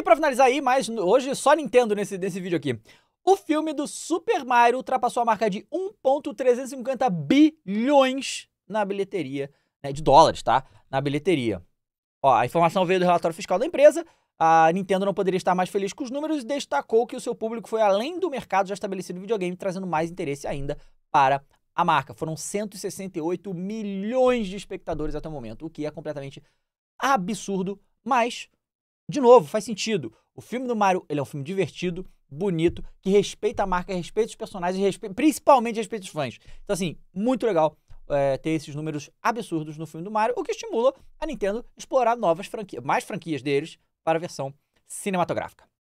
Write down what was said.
E para finalizar aí, mais hoje só Nintendo nesse, nesse vídeo aqui. O filme do Super Mario ultrapassou a marca de 1,350 bilhões na bilheteria, né, de dólares, tá? Na bilheteria. Ó, a informação veio do relatório fiscal da empresa. A Nintendo não poderia estar mais feliz com os números e destacou que o seu público foi além do mercado já estabelecido no videogame, trazendo mais interesse ainda para a marca. Foram 168 milhões de espectadores até o momento, o que é completamente absurdo, mas de novo, faz sentido. O filme do Mario ele é um filme divertido, bonito, que respeita a marca, respeita os personagens, respeita, principalmente respeita os fãs. Então, assim, muito legal é, ter esses números absurdos no filme do Mario, o que estimula a Nintendo explorar novas franquias, mais franquias deles para a versão cinematográfica.